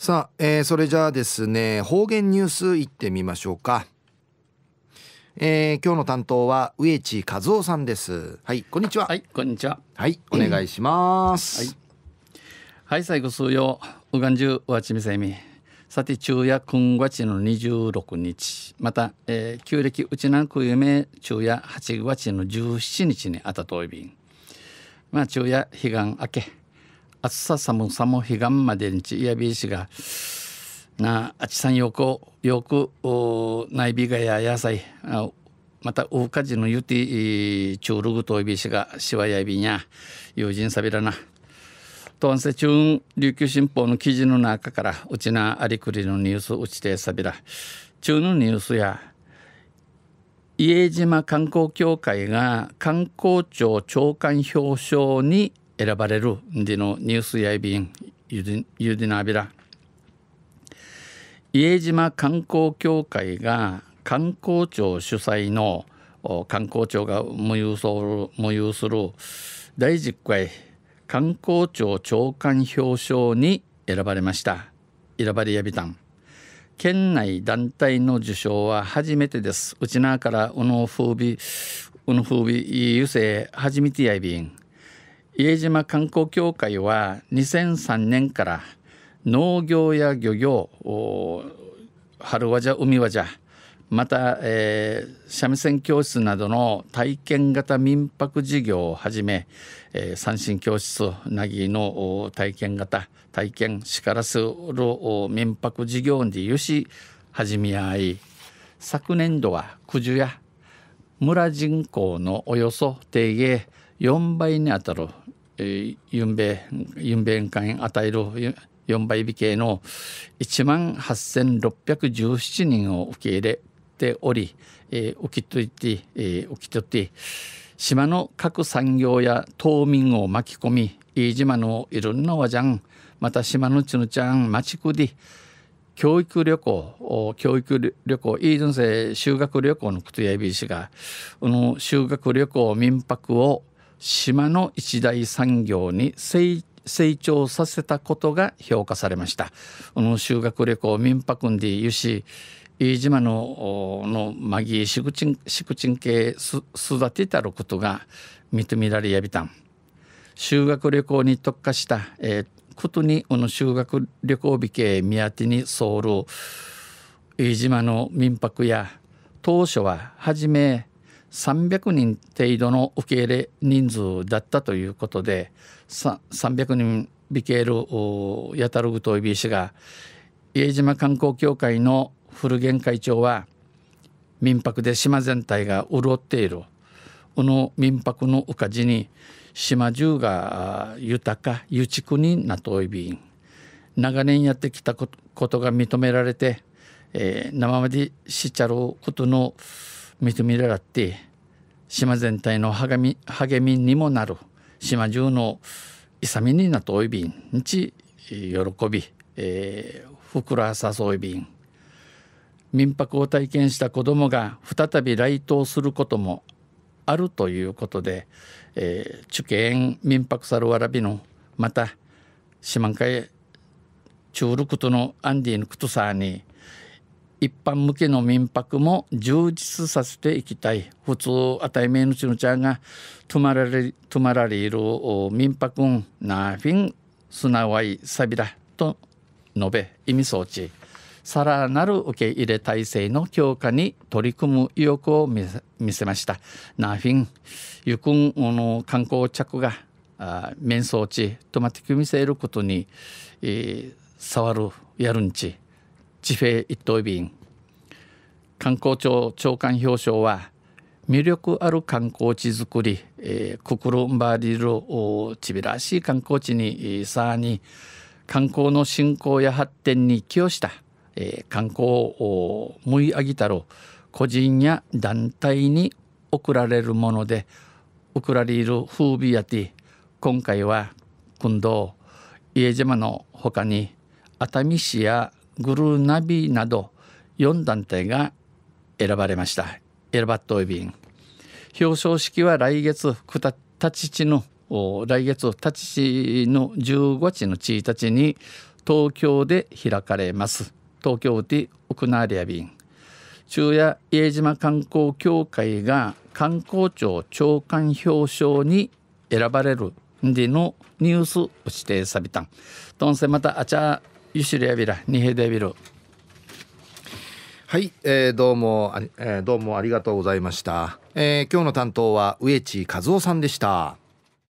さあ、えー、それじゃあですね、方言ニュースいってみましょうか。えー、今日の担当は植地和夫さんです。はい、こんにちは。はい、こんにちは。はい、お願いします。はい、はい、最後数曜、うがんじゅうわちみさみ。さて昼夜くん今ちの26日また、えー、旧暦うち南区夢昼夜8ちの17日にあたといびんまあ昼夜彼岸明け暑さ寒さも彼岸までにちいやびしがなあちさんよくよく内びがや野菜また大火事のゆてちゅうるぐといびしがしわやびにゃ友人さびらなとんせちゅん琉球新報の記事の中からうちなありくりのニュースうちてさびら中のニュースや伊江島観光協会が観光庁長官表彰に選ばれるでのニュースやいびんゆでゆでなびら江島観光協会が観光庁主催の観光庁が無有する無有する第10回観光庁長官表彰に選ばれました選ばれやびたん県内団体の受賞は初めてです内縄からうの風美うの風美ゆせ初めてやいびん家島観光協会は2003年から農業や漁業春和じゃ海和じゃまた、えー、三味線教室などの体験型民泊事業をはじめ、えー、三振教室なぎの体験型体験しからする民泊事業に有し始め合い昨年度は九十や村人口のおよそ定義4倍にあたる、えユンベユンベン間与える4倍日けの1万8617人を受け入れており、えー、受けといて、えー、受けとって島の各産業や島民を巻き込み飯島のいろんな和じゃんまた島のちのちゃん町区で教育旅行教育旅行いい人生修学旅行のことやいびしがこの修学旅行民泊を島の一大産業に成長させたことが評価されました。修学旅行民泊でゆし飯島ののマギーシクチンシクチン系す育てたることが認められやびたん修学旅行に特化した、えー、ことにこの修学旅行日系宮手にソウル飯島の民泊や当初ははじめ300人程度の受け入れ人数だったということで300人ビケールヤタルグトイビー氏が家島観光協会の古源会長は民泊で島全体が潤っているこの民泊のおかじに島中が豊かゆちくになといびん長年やってきたことが認められて、えー、生までしちゃることの認められて島全体の励み励みにもなる島中の勇みになといびんにち喜び、えー、ふくらさそういびん民泊を体験した子どもが再び来島することもあるということで、えー、中堅民泊さるわらびのまた四万回中ルクトのアンディのクトサーに、一般向けの民泊も充実させていきたい普通あたいめのちのちゃんが泊まられ泊まられる民泊んなフィンすなわいサビらと述べ意味装置さらなる受け入れ体制の強化に取り組む意欲を見せましたナフィンゆくんの観光着が面装置泊まってく見せることに、えー、触るやるんち地平一等便観光庁長官表彰は魅力ある観光地づくり、えー、ククルンバリルちびらしい観光地にさらに観光の振興や発展に寄与した、えー、観光をむいあぎたる個人や団体に贈られるもので贈られる風靡やて今回は今度家島のほかに熱海市やグルーナビなど4団体が選ばれました選ばっといびん表彰式は来月2日の来月2日の15日の1日に東京で開かれます東京で行われやン。昼夜家島観光協会が観光庁長官表彰に選ばれるでのニュースを指定された。どんせまたあちゃゆしりやびらにへでびるはい、えー、どうも、えー、どうもありがとうございました、えー、今日の担当は植地和夫さんでした